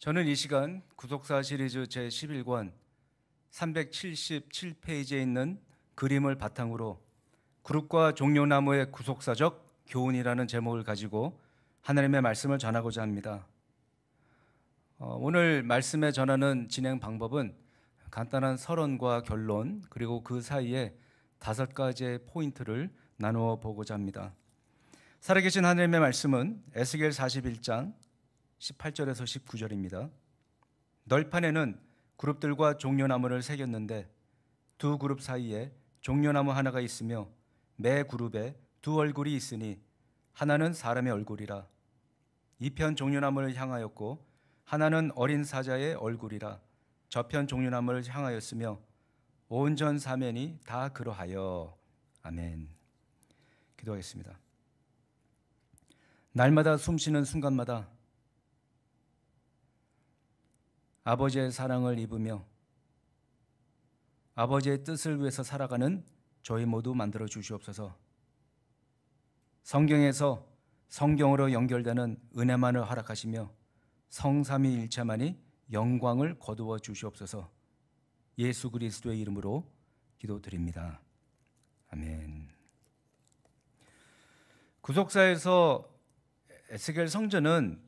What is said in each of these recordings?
저는 이 시간 구속사 시리즈 제11권 377페이지에 있는 그림을 바탕으로 그룹과 종려나무의 구속사적 교훈이라는 제목을 가지고 하나님의 말씀을 전하고자 합니다. 어, 오늘 말씀에 전하는 진행 방법은 간단한 서론과 결론 그리고 그 사이에 다섯 가지의 포인트를 나누어 보고자 합니다. 살아계신 하나님의 말씀은 에스겔 41장 18절에서 19절입니다. 널판에는 그룹들과 종려나무를 새겼는데 두 그룹 사이에 종려나무 하나가 있으며 매 그룹에 두 얼굴이 있으니 하나는 사람의 얼굴이라 이 편 종려나무를 향하였고 하나는 어린 사자의 얼굴이라 저 편 종려나무를 향하였으며 온전 사면이 다 그러하여 아멘. 기도하겠습니다. 날마다 숨쉬는 순간마다 아버지의 사랑을 입으며 아버지의 뜻을 위해서 살아가는 저희 모두 만들어 주시옵소서. 성경에서 성경으로 연결되는 은혜만을 허락하시며 성삼위일체만이 영광을 거두어 주시옵소서. 예수 그리스도의 이름으로 기도드립니다. 아멘. 구속사에서 에스겔 성전은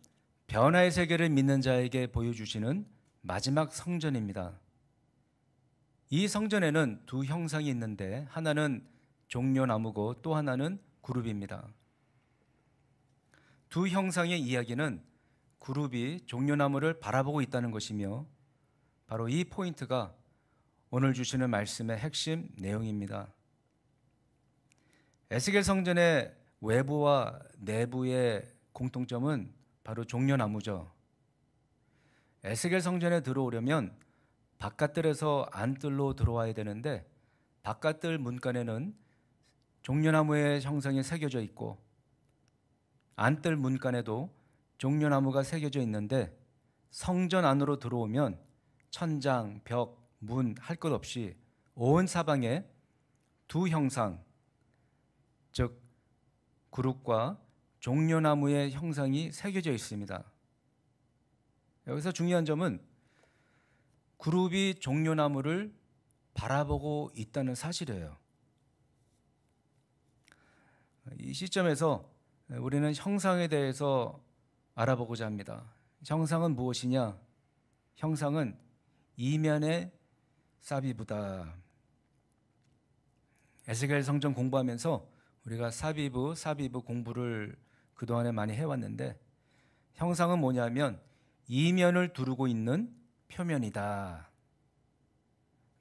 변화의 세계를 믿는 자에게 보여주시는 마지막 성전입니다. 이 성전에는 두 형상이 있는데 하나는 종려나무고 또 하나는 그룹입니다. 두 형상의 이야기는 그룹이 종려나무를 바라보고 있다는 것이며 바로 이 포인트가 오늘 주시는 말씀의 핵심 내용입니다. 에스겔 성전의 외부와 내부의 공통점은 바로 종려나무죠. 에스겔 성전에 들어오려면 바깥들에서 안뜰로 들어와야 되는데 바깥들 문간에는 종려나무의 형상이 새겨져 있고 안뜰 문간에도 종려나무가 새겨져 있는데 성전 안으로 들어오면 천장, 벽, 문 할 것 없이 온 사방에 두 형상 즉 그룹과 종려나무의 형상이 새겨져 있습니다. 여기서 중요한 점은 그룹이 종려나무를 바라보고 있다는 사실이에요. 이 시점에서 우리는 형상에 대해서 알아보고자 합니다. 형상은 무엇이냐? 형상은 이면의 사비부다. 에스겔 성전 공부하면서 우리가 사비부, 사비부 공부를 그동안에 많이 해왔는데 형상은 뭐냐면 이면을 두르고 있는 표면이다.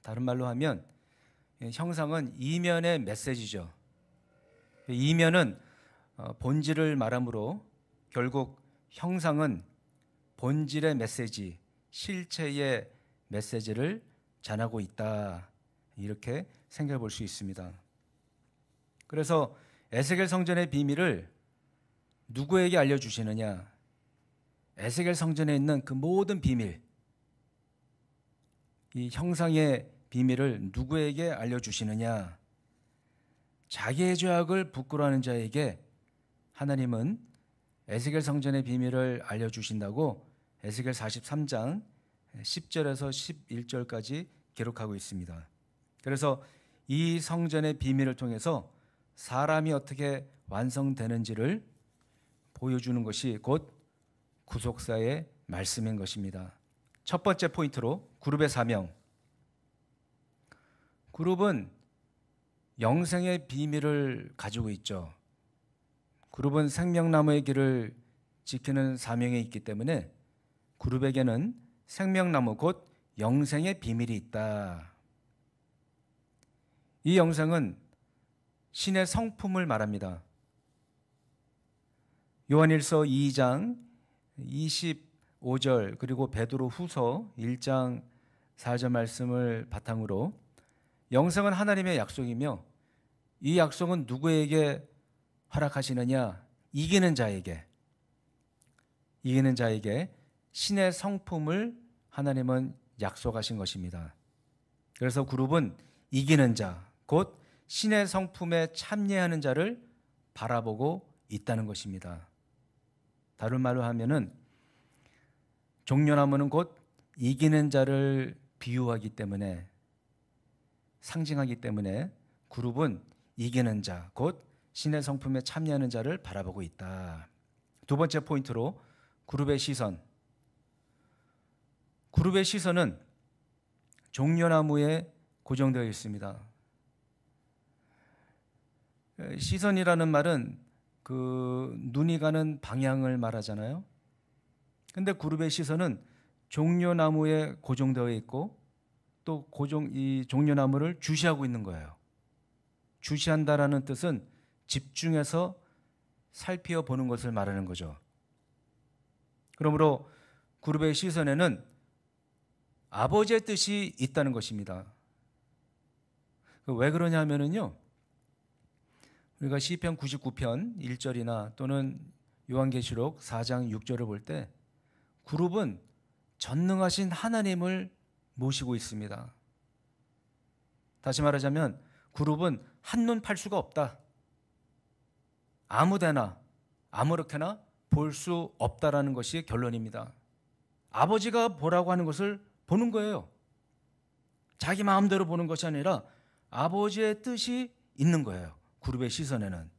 다른 말로 하면 예, 형상은 이면의 메시지죠. 이면은 어, 본질을 말하므로 결국 형상은 본질의 메시지, 실체의 메시지를 전하고 있다. 이렇게 생각해 볼 수 있습니다. 그래서 에스겔 성전의 비밀을 누구에게 알려 주시느냐? 에스겔 성전에 있는 그 모든 비밀, 이 형상의 비밀을 누구에게 알려주시느냐? 자기의 죄악을 부끄러워하는 자에게 하나님은 에스겔 성전의 비밀을 알려주신다고 에스겔 43장 10절에서 11절까지 기록하고 있습니다. 그래서 이 성전의 비밀을 통해서 사람이 어떻게 완성되는지를 보여주는 것이 곧 구속사의 말씀인 것입니다. 첫 번째 포인트로 그룹의 사명. 그룹은 영생의 비밀을 가지고 있죠. 그룹은 생명나무의 길을 지키는 사명이 있기 때문에 그룹에게는 생명나무 곧 영생의 비밀이 있다. 이 영생은 신의 성품을 말합니다. 요한일서 2장 25절 그리고 베드로 후서 1장 4절 말씀을 바탕으로 영생은 하나님의 약속이며 이 약속은 누구에게 허락하시느냐 이기는 자에게 이기는 자에게 신의 성품을 하나님은 약속하신 것입니다. 그래서 그룹은 이기는 자, 곧 신의 성품에 참여하는 자를 바라보고 있다는 것입니다. 다른 말로 하면은 종려나무는 곧 이기는 자를 비유하기 때문에 상징하기 때문에 그룹은 이기는 자, 곧 신의 성품에 참여하는 자를 바라보고 있다. 두 번째 포인트로 그룹의 시선. 그룹의 시선은 종려나무에 고정되어 있습니다. 시선이라는 말은 그 눈이 가는 방향을 말하잖아요. 근데 그룹의 시선은 종려나무에 고정되어 있고 또 고정 이 종려나무를 주시하고 있는 거예요. 주시한다라는 뜻은 집중해서 살펴보는 것을 말하는 거죠. 그러므로 그룹의 시선에는 아버지의 뜻이 있다는 것입니다. 왜 그러냐면은요. 우리가 시편 99편 1절이나 또는 요한계시록 4장 6절을 볼 때 그룹은 전능하신 하나님을 모시고 있습니다. 다시 말하자면 그룹은 한눈 팔 수가 없다. 아무데나 아무렇게나 볼 수 없다라는 것이 결론입니다. 아버지가 보라고 하는 것을 보는 거예요. 자기 마음대로 보는 것이 아니라 아버지의 뜻이 있는 거예요. 그룹의 시선에는.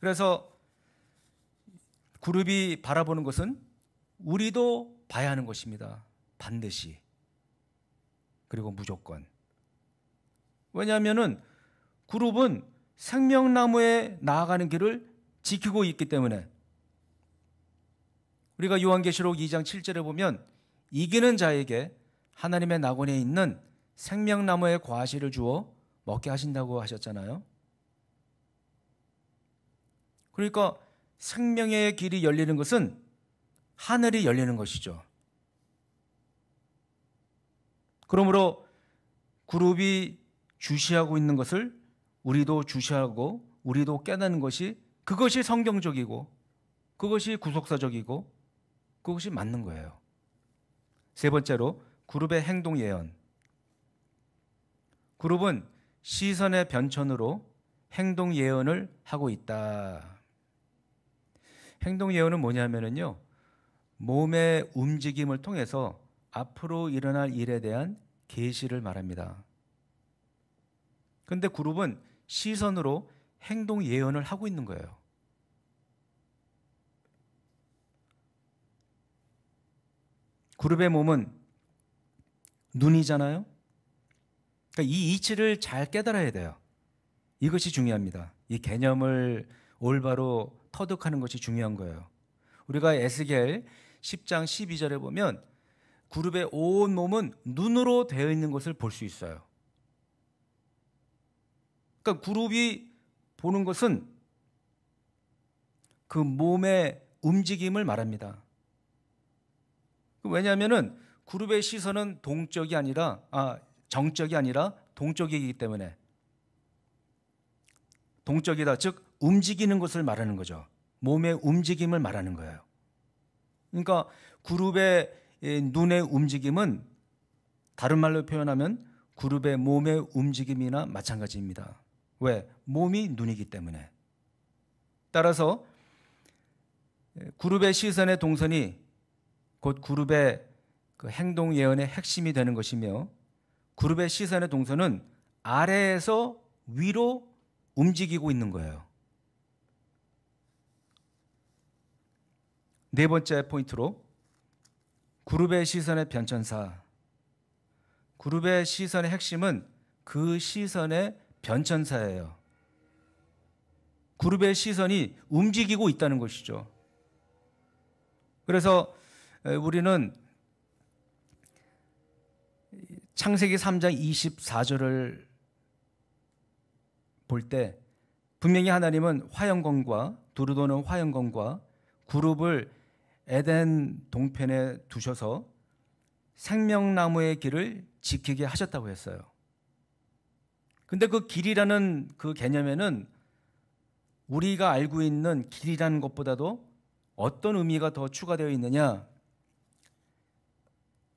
그래서 그룹이 바라보는 것은 우리도 봐야 하는 것입니다. 반드시. 그리고 무조건. 왜냐하면 그룹은 생명나무에 나아가는 길을 지키고 있기 때문에 우리가 요한계시록 2장 7절에 보면 이기는 자에게 하나님의 낙원에 있는 생명나무의 과실을 주어 먹게 하신다고 하셨잖아요. 그러니까 생명의 길이 열리는 것은 하늘이 열리는 것이죠. 그러므로 그룹이 주시하고 있는 것을 우리도 주시하고 우리도 깨닫는 것이 그것이 성경적이고 그것이 구속사적이고 그것이 맞는 거예요. 세 번째로 그룹의 행동 예언. 그룹은 시선의 변천으로 행동 예언을 하고 있다. 행동 예언은 뭐냐면은요. 몸의 움직임을 통해서 앞으로 일어날 일에 대한 계시를 말합니다. 근데 그룹은 시선으로 행동 예언을 하고 있는 거예요. 그룹의 몸은 눈이잖아요. 그러니까 이 이치를 잘 깨달아야 돼요. 이것이 중요합니다. 이 개념을 올바로 터득하는 것이 중요한 거예요. 우리가 에스겔 10장 12절에 보면 그룹의 온 몸은 눈으로 되어 있는 것을 볼 수 있어요. 그러니까 그룹이 보는 것은 그 몸의 움직임을 말합니다. 왜냐하면은 그룹의 시선은 동적이 아니라 아 정적이 아니라 동적이기 때문에 동적이다 즉 움직이는 것을 말하는 거죠. 몸의 움직임을 말하는 거예요. 그러니까 그룹의 예, 눈의 움직임은 다른 말로 표현하면 그룹의 몸의 움직임이나 마찬가지입니다. 왜? 몸이 눈이기 때문에. 따라서 예, 그룹의 시선의 동선이 곧 그룹의 그 행동 예언의 핵심이 되는 것이며 그룹의 시선의 동선은 아래에서 위로 움직이고 있는 거예요. 네 번째 포인트로 그룹의 시선의 변천사. 그룹의 시선의 핵심은 그 시선의 변천사예요. 그룹의 시선이 움직이고 있다는 것이죠. 그래서 우리는 창세기 3장 24절을 볼 때 분명히 하나님은 화영검과 두루도는 화영검과 그룹을 에덴 동편에 두셔서 생명나무의 길을 지키게 하셨다고 했어요. 근데 그 길이라는 그 개념에는 우리가 알고 있는 길이라는 것보다도 어떤 의미가 더 추가되어 있느냐?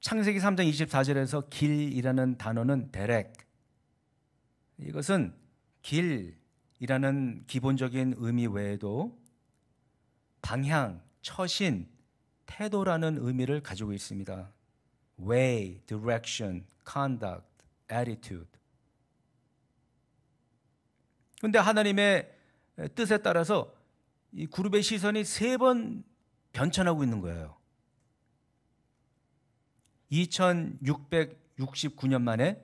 창세기 3장 24절에서 길이라는 단어는 데렉. 이것은 길이라는 기본적인 의미 외에도 방향, 처신, 태도라는 의미를 가지고 있습니다. way, direction, conduct, attitude. 근데 하나님의 뜻에 따라서 이 그룹의 시선이 세 번 변천하고 있는 거예요. 2669년 만에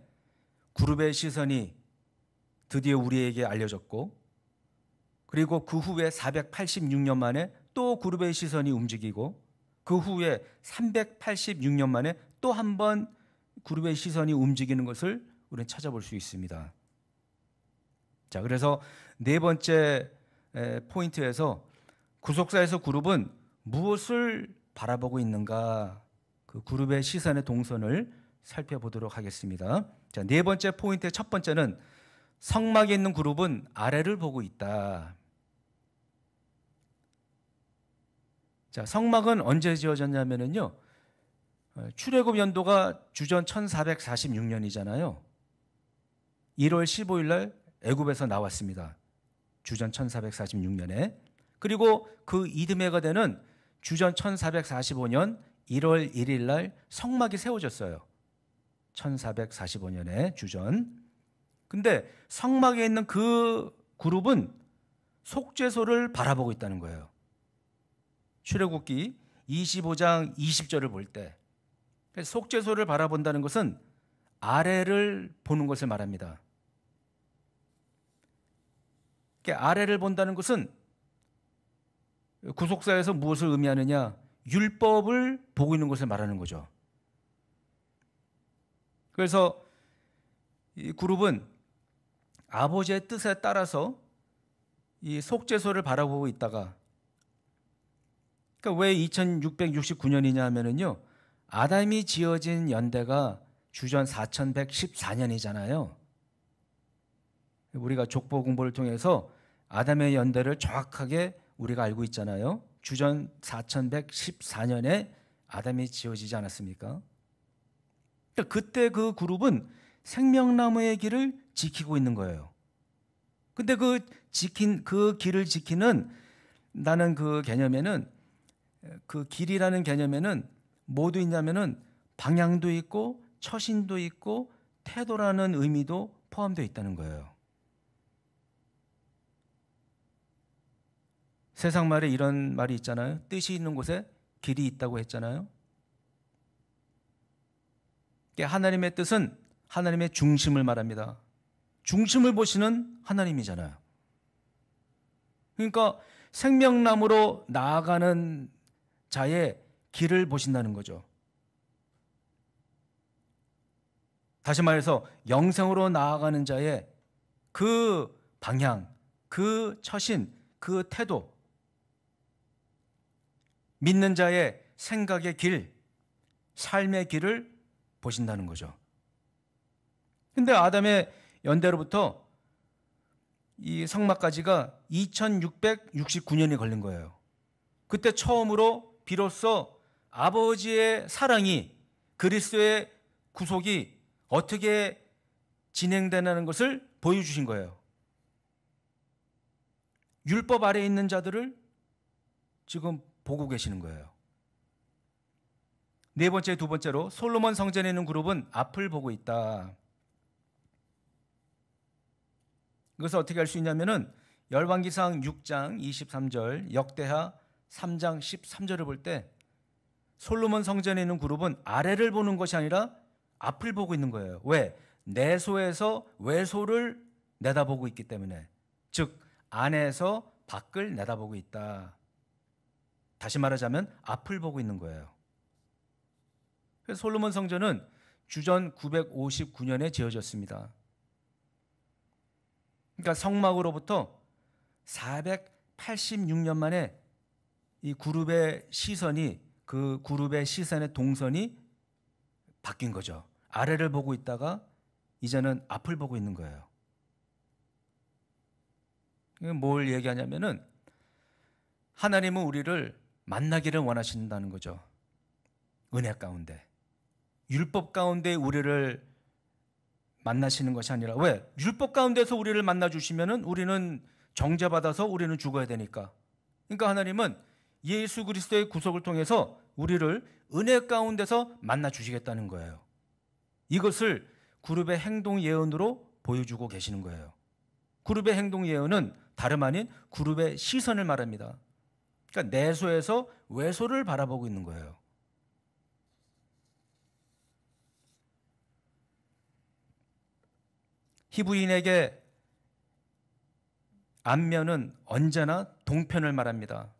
그룹의 시선이 드디어 우리에게 알려졌고 그리고 그 후에 486년 만에 또 그룹의 시선이 움직이고 그 후에 386년 만에 또 한 번 그룹의 시선이 움직이는 것을 우리는 찾아볼 수 있습니다. 자, 그래서 네 번째 포인트에서 구속사에서 그룹은 무엇을 바라보고 있는가 그 그룹의 시선의 동선을 살펴보도록 하겠습니다. 자, 네 번째 포인트의 첫 번째는 성막에 있는 그룹은 아래를 보고 있다. 자, 성막은 언제 지어졌냐면요. 어, 출애굽 연도가 주전 1446년이잖아요. 1월 15일 날 애굽에서 나왔습니다. 주전 1446년에. 그리고 그 이듬해가 되는 주전 1445년 1월 1일 날 성막이 세워졌어요. 1445년에 주전. 근데 성막에 있는 그 그룹은 속죄소를 바라보고 있다는 거예요. 출애굽기 25장 20절을 볼 때 속죄소를 바라본다는 것은 아래를 보는 것을 말합니다. 그러니까 아래를 본다는 것은 구속사에서 무엇을 의미하느냐? 율법을 보고 있는 것을 말하는 거죠. 그래서 이 그룹은 아버지의 뜻에 따라서 이 속죄소를 바라보고 있다가 그러니까 왜 2669년이냐 하면요 아담이 지어진 연대가 주전 4114년이잖아요. 우리가 족보 공부를 통해서 아담의 연대를 정확하게 우리가 알고 있잖아요. 주전 4114년에 아담이 지어지지 않았습니까? 그러니까 그때 그 그룹은 생명나무의 길을 지키고 있는 거예요. 근데 그 지킨 그 길을 지키는 나는 그 개념에는 그 길이라는 개념에는 모두 있냐면은 방향도 있고 처신도 있고 태도라는 의미도 포함되어 있다는 거예요. 세상 말에 이런 말이 있잖아요. 뜻이 있는 곳에 길이 있다고 했잖아요. 하나님의 뜻은 하나님의 중심을 말합니다. 중심을 보시는 하나님이잖아요. 그러니까 생명나무로 나아가는 자의 길을 보신다는 거죠. 다시 말해서 영생으로 나아가는 자의 그 방향, 그 처신, 그 태도, 믿는 자의 생각의 길, 삶의 길을 보신다는 거죠. 근데 아담의 연대로부터 이 성막까지가 2669년이 걸린 거예요. 그때 처음으로 비로소 아버지의 사랑이 그리스의 구속이 어떻게 진행되는 것을 보여주신 거예요. 율법 아래 에 있는 자들을 지금 보고 계시는 거예요. 네 번째, 두 번째로 솔로몬 성전에 있는 그룹은 앞을 보고 있다. 이것을 어떻게 할 수 있냐면은 열왕기상 6장 23절, 역대하 3장 13절을 볼 때 솔로몬 성전에 있는 그룹은 아래를 보는 것이 아니라 앞을 보고 있는 거예요. 왜? 내소에서 외소를 내다보고 있기 때문에. 즉 안에서 밖을 내다보고 있다. 다시 말하자면 앞을 보고 있는 거예요. 그래서 솔로몬 성전은 주전 959년에 지어졌습니다. 그러니까 성막으로부터 486년 만에 이 그룹의 시선이 그 그룹의 시선의 동선이 바뀐 거죠. 아래를 보고 있다가 이제는 앞을 보고 있는 거예요. 뭘 얘기하냐면은 하나님은 우리를 만나기를 원하신다는 거죠. 은혜 가운데. 율법 가운데 우리를 만나시는 것이 아니라 왜? 율법 가운데서 우리를 만나 주시면은 우리는 정죄 받아서 우리는 죽어야 되니까. 그러니까 하나님은 예수 그리스도의 구속을 통해서 우리를 은혜 가운데서 만나 주시겠다는 거예요. 이것을 그룹의 행동 예언으로 보여주고 계시는 거예요. 그룹의 행동 예언은 다름 아닌 그룹의 시선을 말합니다. 그러니까 내소에서 외소를 바라보고 있는 거예요. 히브리인에게 안면은 언제나 동편을 말합니다.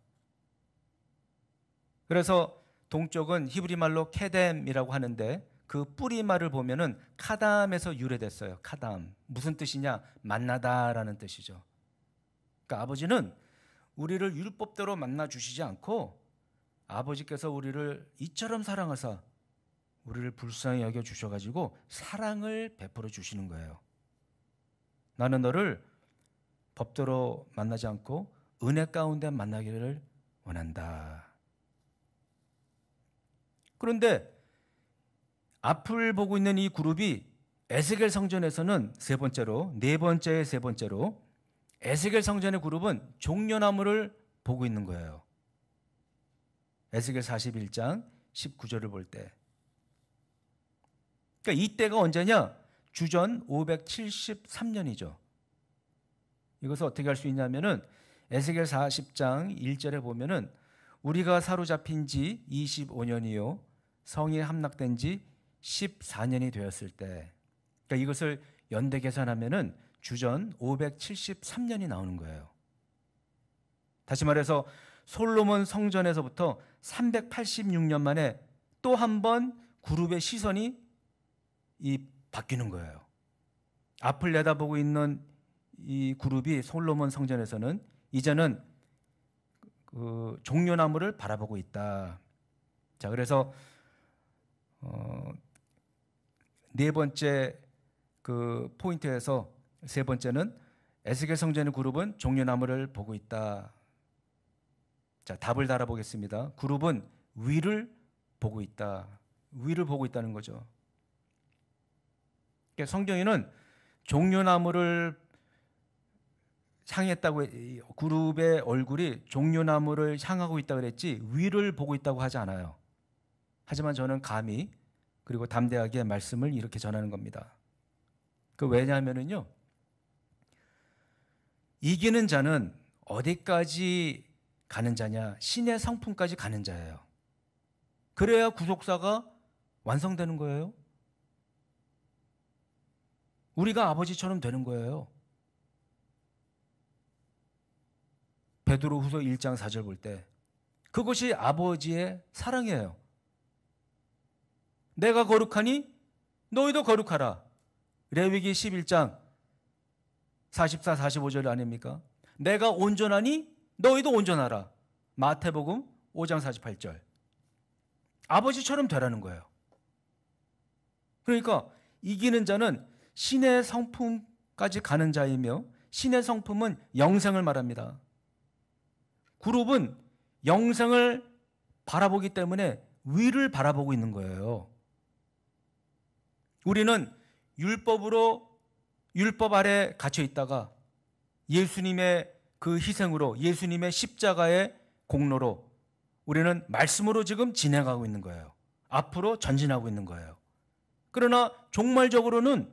그래서 동쪽은 히브리 말로 케뎀이라고 하는데 그 뿌리 말을 보면은 카담에서 유래됐어요. 카담 무슨 뜻이냐 만나다라는 뜻이죠. 그러니까 아버지는 우리를 율법대로 만나 주시지 않고 아버지께서 우리를 이처럼 사랑하사 우리를 불쌍히 여겨 주셔가지고 사랑을 베풀어 주시는 거예요. 나는 너를 법대로 만나지 않고 은혜 가운데 만나기를 원한다. 그런데 앞을 보고 있는 이 그룹이 에스겔 성전에서는 세 번째로 네 번째의 세 번째로 에스겔 성전의 그룹은 종려나무를 보고 있는 거예요. 에스겔 41장 19절을 볼 때. 그러니까 이때가 언제냐? 주전 573년이죠. 이것을 어떻게 할 수 있냐면은 에스겔 40장 1절에 보면은 우리가 사로잡힌 지 25년이요 성이 함락된 지 14년이 되었을 때 그러니까 이것을 연대 계산하면은 주전 573년이 나오는 거예요. 다시 말해서 솔로몬 성전에서부터 386년 만에 또 한 번 그룹의 시선이 이 바뀌는 거예요. 앞을 내다보고 있는 이 그룹이 솔로몬 성전에서는 이제는 그 종려나무를 바라보고 있다. 자, 그래서 어, 네 번째 그 포인트에서 세 번째는 에스겔 성전의 그룹은 종려나무를 보고 있다. 자, 답을 달아보겠습니다. 그룹은 위를 보고 있다. 위를 보고 있다는 거죠. 그러니까 성경에는 종려나무를 향했다고 그룹의 얼굴이 종려나무를 향하고 있다 그랬지 위를 보고 있다고 하지 않아요. 하지만 저는 감히 그리고 담대하게 말씀을 이렇게 전하는 겁니다. 그 왜냐하면은요. 이기는 자는 어디까지 가는 자냐? 신의 성품까지 가는 자예요. 그래야 구속사가 완성되는 거예요. 우리가 아버지처럼 되는 거예요. 베드로 후서 1장 4절 볼 때 그것이 아버지의 사랑이에요. 내가 거룩하니 너희도 거룩하라. 레위기 11장 44, 45절 아닙니까? 내가 온전하니 너희도 온전하라. 마태복음 5장 48절. 아버지처럼 되라는 거예요. 그러니까 이기는 자는 신의 성품까지 가는 자이며 신의 성품은 영생을 말합니다. 그룹은 영생을 바라보기 때문에 위를 바라보고 있는 거예요. 우리는 율법으로 율법 아래 갇혀 있다가 예수님의 그 희생으로 예수님의 십자가의 공로로 우리는 말씀으로 지금 진행하고 있는 거예요. 앞으로 전진하고 있는 거예요. 그러나 종말적으로는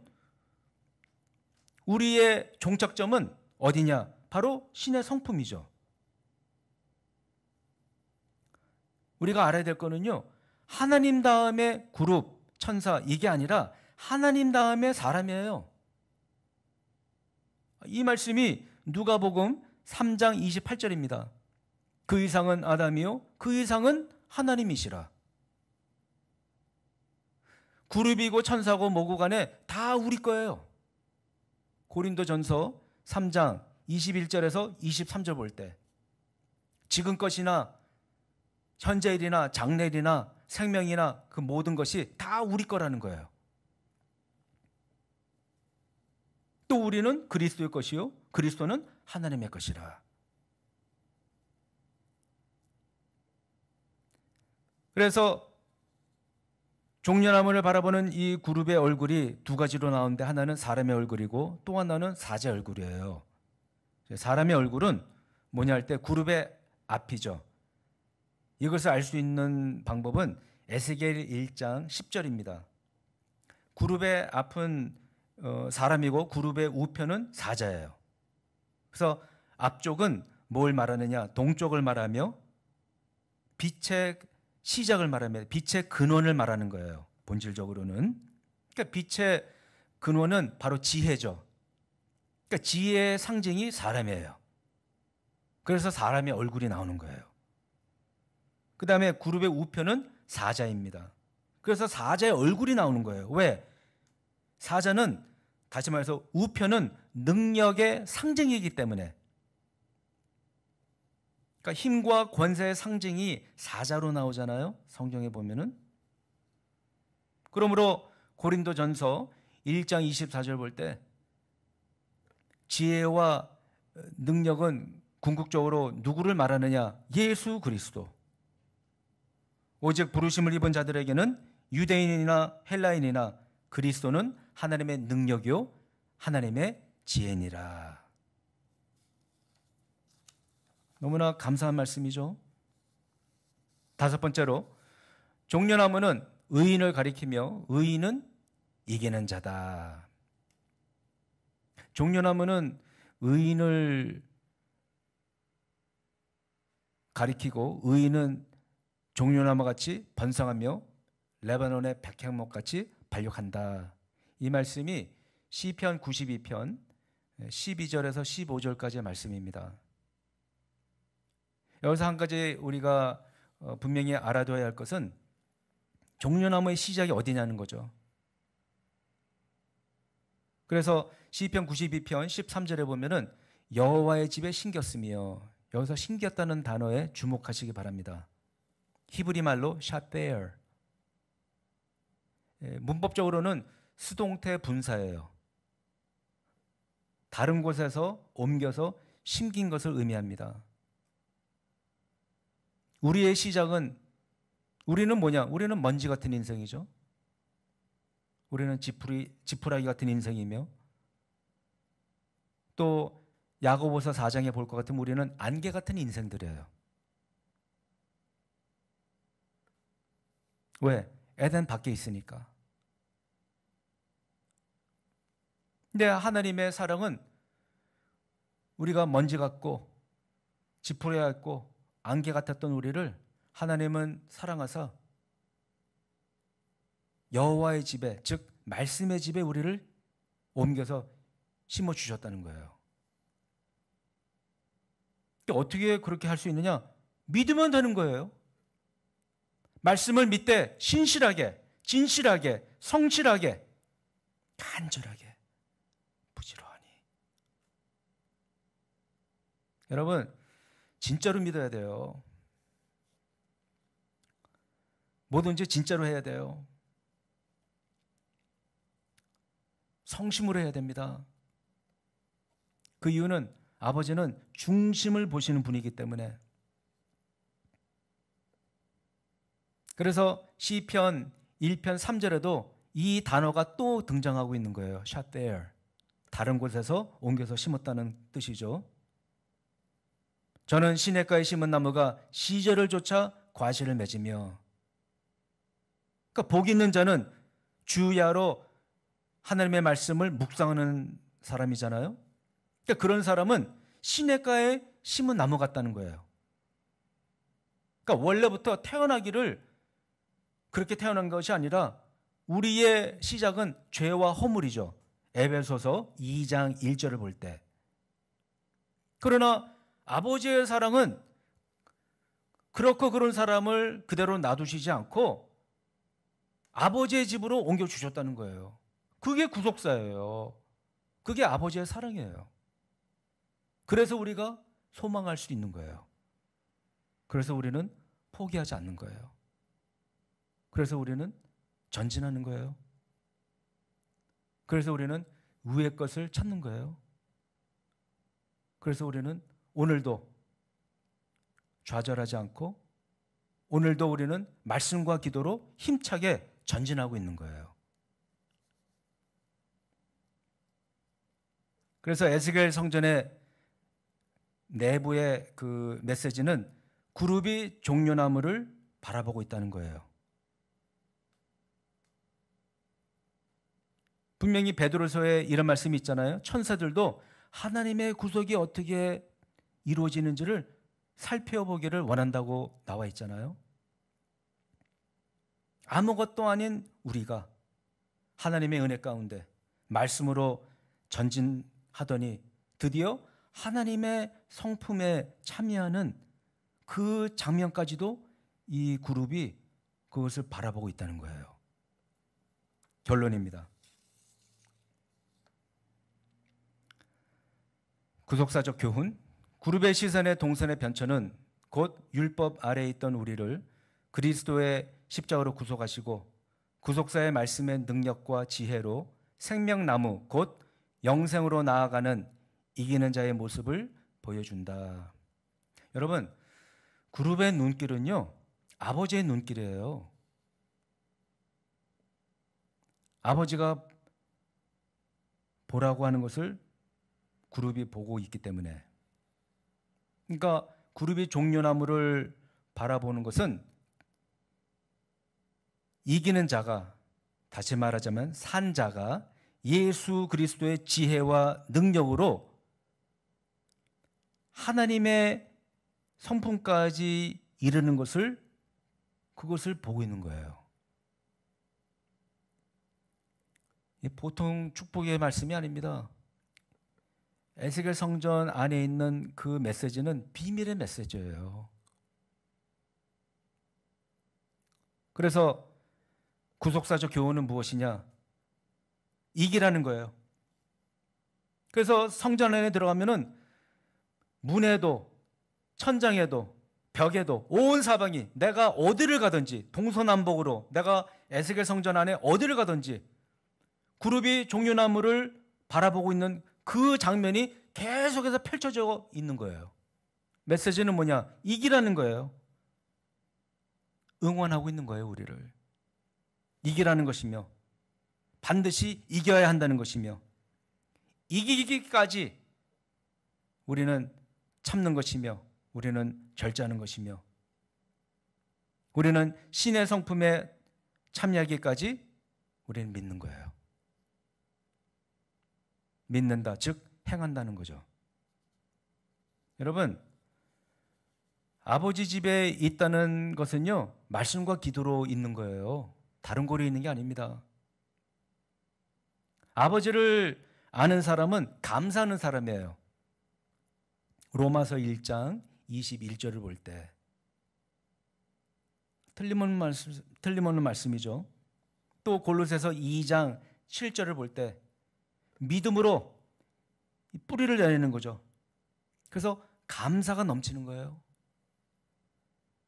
우리의 종착점은 어디냐? 바로 신의 성품이죠. 우리가 알아야 될 거는요. 하나님 다음에 그룹, 천사 이게 아니라 하나님 다음에 사람이에요. 이 말씀이 누가복음 3장 28절입니다. 그 이상은 아담이요 그 이상은 하나님이시라. 구름이고 천사고 뭐고 간에 다 우리 거예요. 고린도전서 3장 21절에서 23절 볼 때 지금 것이나 현재일이나 장래일이나 생명이나 그 모든 것이 다 우리 거라는 거예요. 또 우리는 그리스도의 것이요 그리스도는 하나님의 것이라. 그래서 종려나무를 바라보는 이 그룹의 얼굴이 두 가지로 나오는데 하나는 사람의 얼굴이고 또 하나는 사제 얼굴이에요. 사람의 얼굴은 뭐냐 할 때 그룹의 앞이죠. 이것을 알 수 있는 방법은 에스겔 1장 10절입니다. 그룹의 앞은 어, 사람이고 그룹의 우편은 사자예요. 그래서 앞쪽은 뭘 말하느냐? 동쪽을 말하며 빛의 시작을 말하며 빛의 근원을 말하는 거예요. 본질적으로는. 그러니까 빛의 근원은 바로 지혜죠. 그러니까 지혜의 상징이 사람이에요. 그래서 사람의 얼굴이 나오는 거예요. 그 다음에 그룹의 우편은 사자입니다. 그래서 사자의 얼굴이 나오는 거예요. 왜? 사자는 다시 말해서 우편은 능력의 상징이기 때문에 그러니까 힘과 권세의 상징이 사자로 나오잖아요. 성경에 보면은 그러므로 고린도전서 1장 24절 볼 때 지혜와 능력은 궁극적으로 누구를 말하느냐? 예수 그리스도. 오직 부르심을 입은 자들에게는 유대인이나 헬라인이나 그리스도는 하나님의 능력이요 하나님의 지혜니라. 너무나 감사한 말씀이죠. 다섯 번째로 종려나무는 의인을 가리키며 의인은 이기는 자다. 종려나무는 의인을 가리키고 의인은 종려나무 같이 번성하며 레바논의 백향목 같이 발육한다. 이 말씀이 시편 92편 12절에서 예, 15절까지의 말씀입니다. 여기서 한 가지 우리가 어, 분명히 알아둬야 할 것은 종려나무의 시작이 어디냐는 거죠. 그래서 시편 92편 13절에 보면은 여호와의 집에 신겼으며 여기서 신겼다는 단어에 주목하시기 바랍니다. 히브리 말로 샤페어. 예, 문법적으로는 수동태 분사예요. 다른 곳에서 옮겨서 심긴 것을 의미합니다. 우리의 시작은 우리는 뭐냐? 우리는 먼지 같은 인생이죠. 우리는 지푸리, 지푸라기 같은 인생이며 또 야고보서 4장에 볼 것 같으면 우리는 안개 같은 인생들이에요. 왜? 에덴 밖에 있으니까. 근데 하나님의 사랑은 우리가 먼지 같고 지푸레 같고 안개 같았던 우리를 하나님은 사랑하사 여호와의 집에 즉 말씀의 집에 우리를 옮겨서 심어 주셨다는 거예요. 어떻게 그렇게 할 수 있느냐? 믿으면 되는 거예요. 말씀을 믿되 신실하게, 진실하게, 성실하게, 간절하게. 여러분 진짜로 믿어야 돼요. 뭐든지 진짜로 해야 돼요. 성심으로 해야 됩니다. 그 이유는 아버지는 중심을 보시는 분이기 때문에 그래서 시편 1편 3절에도 이 단어가 또 등장하고 있는 거예요. shot there. 다른 곳에서 옮겨서 심었다는 뜻이죠. 저는 시냇가에 심은 나무가 시절을 조차 과실을 맺으며 그러니까 복 있는 자는 주야로 하나님의 말씀을 묵상하는 사람이잖아요. 그러니까 그런 사람은 시냇가에 심은 나무 같다는 거예요. 그러니까 원래부터 태어나기를 그렇게 태어난 것이 아니라 우리의 시작은 죄와 허물이죠. 에베소서 2장 1절을 볼 때. 그러나 아버지의 사랑은 그렇고 그런 사람을 그대로 놔두시지 않고 아버지의 집으로 옮겨주셨다는 거예요. 그게 구속사예요. 그게 아버지의 사랑이에요. 그래서 우리가 소망할 수 있는 거예요. 그래서 우리는 포기하지 않는 거예요. 그래서 우리는 전진하는 거예요. 그래서 우리는 위의 것을 찾는 거예요. 그래서 우리는 오늘도 좌절하지 않고 오늘도 우리는 말씀과 기도로 힘차게 전진하고 있는 거예요. 그래서 에스겔 성전의 내부의 그 메시지는 그룹이 종려나무를 바라보고 있다는 거예요. 분명히 베드로서에 이런 말씀이 있잖아요. 천사들도 하나님의 구속이 어떻게 이루어지는지를 살펴보기를 원한다고 나와 있잖아요. 아무것도 아닌 우리가 하나님의 은혜 가운데 말씀으로 전진하더니 드디어 하나님의 성품에 참여하는 그 장면까지도 이 그룹이 그것을 바라보고 있다는 거예요. 결론입니다. 구속사적 교훈, 그룹의 시선의 동선의 변천은 곧 율법 아래에 있던 우리를 그리스도의 십자가로 구속하시고 구속사의 말씀의 능력과 지혜로 생명나무 곧 영생으로 나아가는 이기는 자의 모습을 보여준다. 여러분, 그룹의 눈길은요, 아버지의 눈길이에요. 아버지가 보라고 하는 것을 그룹이 보고 있기 때문에 그러니까 그룹의 종려나무를 바라보는 것은 이기는 자가 다시 말하자면 산 자가 예수 그리스도의 지혜와 능력으로 하나님의 성품까지 이르는 것을 그것을 보고 있는 거예요. 보통 축복의 말씀이 아닙니다. 에스겔 성전 안에 있는 그 메시지는 비밀의 메시지예요. 그래서 구속사적 교훈은 무엇이냐? 이기라는 거예요. 그래서 성전 안에 들어가면은 문에도 천장에도 벽에도 온 사방이 내가 어디를 가든지 동서남북으로 내가 에스겔 성전 안에 어디를 가든지 그룹이 종류나무를 바라보고 있는 그 장면이 계속해서 펼쳐져 있는 거예요. 메시지는 뭐냐? 이기라는 거예요. 응원하고 있는 거예요, 우리를. 이기라는 것이며, 반드시 이겨야 한다는 것이며, 이기기까지 우리는 참는 것이며, 우리는 절제하는 것이며, 우리는 신의 성품에 참여하기까지 우리는 믿는 거예요. 믿는다. 즉, 행한다는 거죠. 여러분, 아버지 집에 있다는 것은요, 말씀과 기도로 있는 거예요. 다른 거로 있는 게 아닙니다. 아버지를 아는 사람은 감사하는 사람이에요. 로마서 1장 21절을 볼 때. 틀림없는 말씀, 틀림없는 말씀이죠. 또 골로새서 2장 7절을 볼때 믿음으로 뿌리를 내리는 거죠. 그래서 감사가 넘치는 거예요.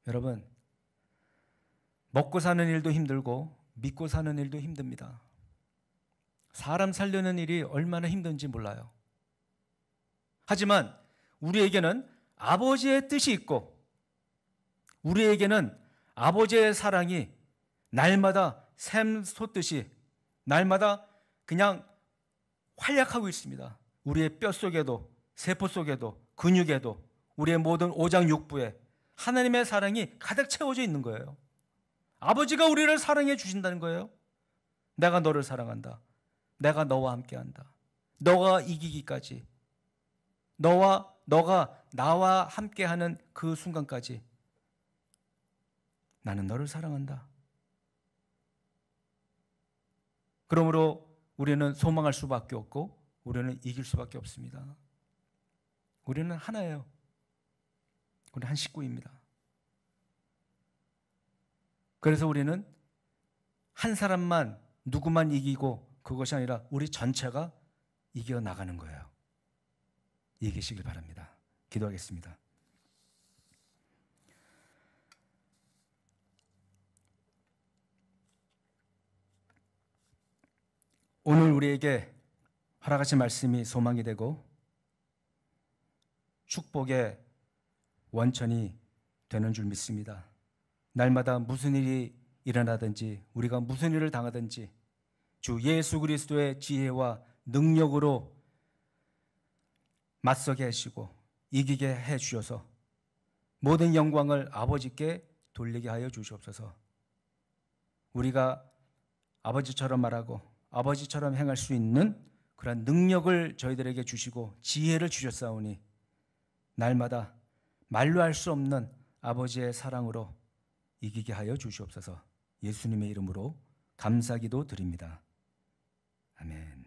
여러분, 먹고 사는 일도 힘들고 믿고 사는 일도 힘듭니다. 사람 살려는 일이 얼마나 힘든지 몰라요. 하지만 우리에게는 아버지의 뜻이 있고 우리에게는 아버지의 사랑이 날마다 샘솟듯이 날마다 그냥 활약하고 있습니다. 우리의 뼈 속에도 세포 속에도 근육에도 우리의 모든 오장육부에 하나님의 사랑이 가득 채워져 있는 거예요. 아버지가 우리를 사랑해 주신다는 거예요. 내가 너를 사랑한다. 내가 너와 함께한다. 너가 이기기까지. 너와 너가 나와 함께하는 그 순간까지 나는 너를 사랑한다. 그러므로 우리는 소망할 수밖에 없고 우리는 이길 수밖에 없습니다. 우리는 하나예요. 우리 한 식구입니다. 그래서 우리는 한 사람만 누구만 이기고 그것이 아니라 우리 전체가 이겨 나가는 거예요. 이기시길 바랍니다. 기도하겠습니다. 오늘 우리에게 하나같이 말씀이 소망이 되고 축복의 원천이 되는 줄 믿습니다. 날마다 무슨 일이 일어나든지 우리가 무슨 일을 당하든지 주 예수 그리스도의 지혜와 능력으로 맞서게 하시고 이기게 해 주셔서 모든 영광을 아버지께 돌리게 하여 주시옵소서. 우리가 아버지처럼 말하고 아버지처럼 행할 수 있는 그런 능력을 저희들에게 주시고 지혜를 주셨사오니 날마다 말로 할 수 없는 아버지의 사랑으로 이기게 하여 주시옵소서 예수님의 이름으로 감사기도 드립니다. 아멘.